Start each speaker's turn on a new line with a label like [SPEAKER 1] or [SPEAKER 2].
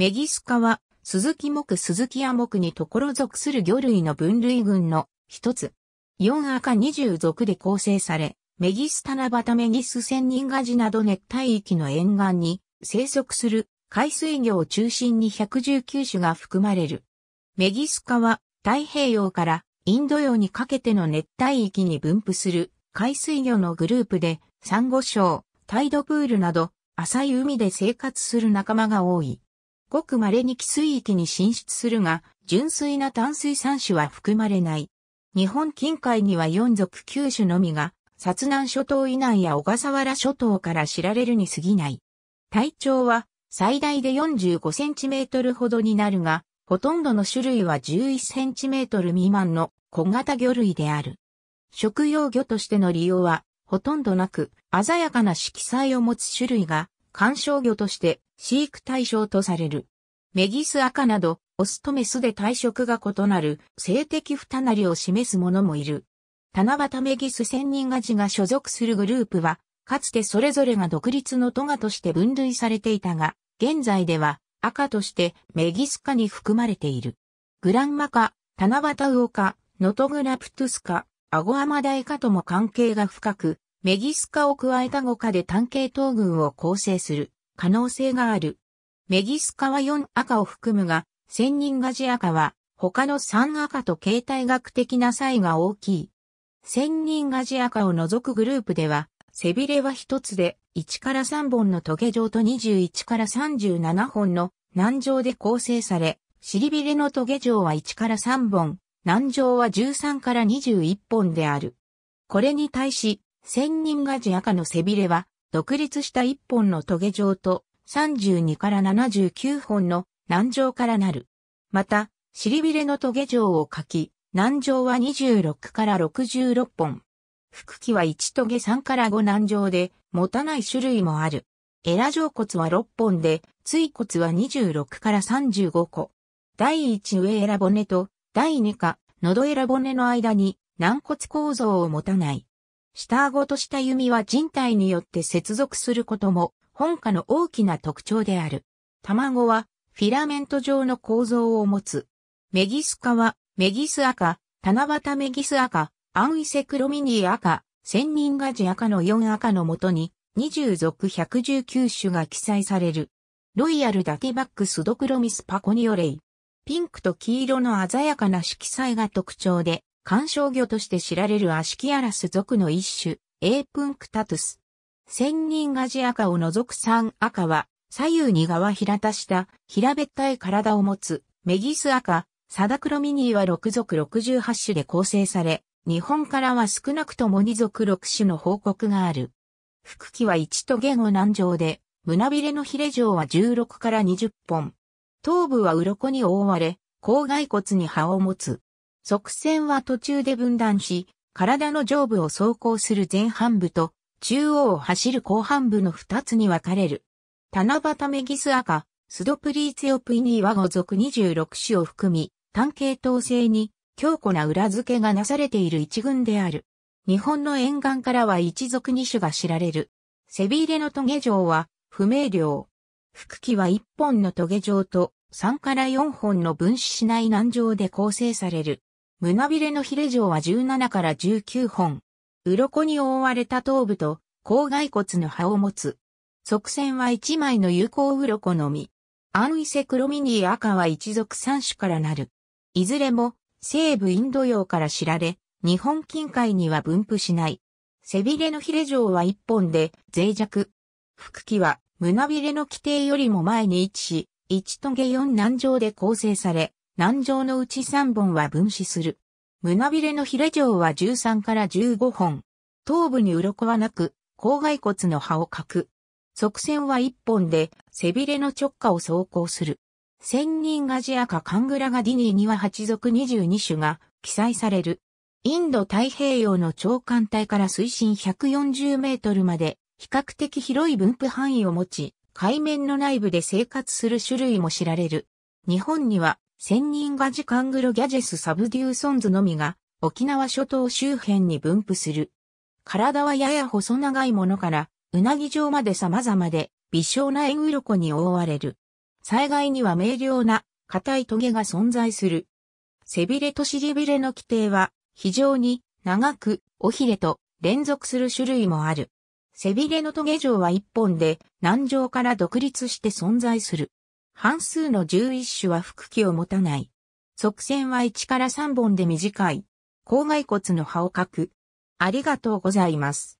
[SPEAKER 1] メギスカは、鈴木木鈴木亜木にところ属する魚類の分類群の一つ。4赤20属で構成され、メギスタナバタメギス千人ガジなど熱帯域の沿岸に生息する海水魚を中心に119種が含まれる。メギスカは太平洋からインド洋にかけての熱帯域に分布する海水魚のグループで、サンゴ礁、タイドプールなど浅い海で生活する仲間が多い。ごく稀に寄水域に進出するが、純粋な淡水産種は含まれない。日本近海には4属9種のみが、薩南諸島以南や小笠原諸島から知られるに過ぎない。体長は最大で45センチメートルほどになるが、ほとんどの種類は11センチメートル未満の小型魚類である。食用魚としての利用はほとんどなく、鮮やかな色彩を持つ種類が、観賞魚として飼育対象とされる。メギス赤など、オスとメスで体色が異なる性的不たなりを示す者もいる。七夕メギス千人ガジが所属するグループは、かつてそれぞれが独立のトガとして分類されていたが、現在では赤としてメギス科に含まれている。グランマ科、七夕魚科、ノトグラプトゥス科、アゴアマダイ科とも関係が深く、メギス科を加えた語科で単形統群を構成する。可能性がある。メギスカは4赤を含むが、千人ガジ赤は他の3赤と形態学的な差異が大きい。千人ガジ赤を除くグループでは、背びれは1つで1から3本のトゲ状と21から37本の難状で構成され、尻びれのトゲ状は1から3本、難状は13から21本である。これに対し、千人ガジ赤の背びれは独立した1本のトゲ状と32から79本の軟状からなる。また、尻びれのトゲ状を書き、軟状は26から66本。腹器は1トゲ3から5軟状で、持たない種類もある。エラ状骨は6本で、椎骨は26から35個。第1上エラ骨と、第2下、喉エラ骨の間に軟骨構造を持たない。下顎とした弓は人体によって接続することも本科の大きな特徴である。卵はフィラメント状の構造を持つ。メギス科はメギス赤、七夕メギス赤、アンイセクロミニー赤、千人ガジ赤の4赤のもとに20属119種が記載される。ロイヤルダティバックスドクロミスパコニオレイ。ピンクと黄色の鮮やかな色彩が特徴で、観賞魚として知られるアシキアラス属の一種、エープンクタトゥス。千人アジアカを除く三赤は、左右に側平たした平べったい体を持つメギス赤、サダクロミニーは6属68種で構成され、日本からは少なくとも2属6種の報告がある。腹器は1と言語南上で、胸びれのヒレ状は16から20本。頭部は鱗に覆われ、後蓋骨に葉を持つ。側線は途中で分断し、体の上部を走行する前半部と、中央を走る後半部の二つに分かれる。七夕メギス赤、スドプリーツヨプイニーワゴ属26種を含み、単系統制に強固な裏付けがなされている一群である。日本の沿岸からは一族二種が知られる。背びれのトゲ状は不明瞭。腹器は一本のトゲ状と3から4本の分子しない難状で構成される。胸びれのヒレ状は17から19本。鱗に覆われた頭部と、後骸骨の葉を持つ。側線は1枚の有効鱗のみ。アンイセクロミニー赤は一族3種からなる。いずれも、西部インド洋から知られ、日本近海には分布しない。背びれのヒレ状は1本で脆弱。腹器は胸びれの規定よりも前に位置し、1トゲ4難上で構成され、南城のうち3本は分子する。胸びれのヒレ状は13から15本。頭部に鱗はなく、後骸骨の葉を欠く。側線は1本で、背びれの直下を走行する。千人ガジアカカングラガディニーには8属22種が記載される。インド太平洋の長官帯から水深140メートルまで比較的広い分布範囲を持ち、海面の内部で生活する種類も知られる。日本には千人ガジカングロギャジェスサブデューソンズのみが沖縄諸島周辺に分布する。体はやや細長いものから、うなぎ状まで様々で、微小な円鱗に覆われる。災害には明瞭な、硬いトゲが存在する。背びれと尻びれの規定は、非常に長く、尾ひれと連続する種類もある。背びれのトゲ状は一本で、南上から独立して存在する。半数の11種は腹器を持たない。側線は1から3本で短い。後外骨の葉を描く。ありがとうございます。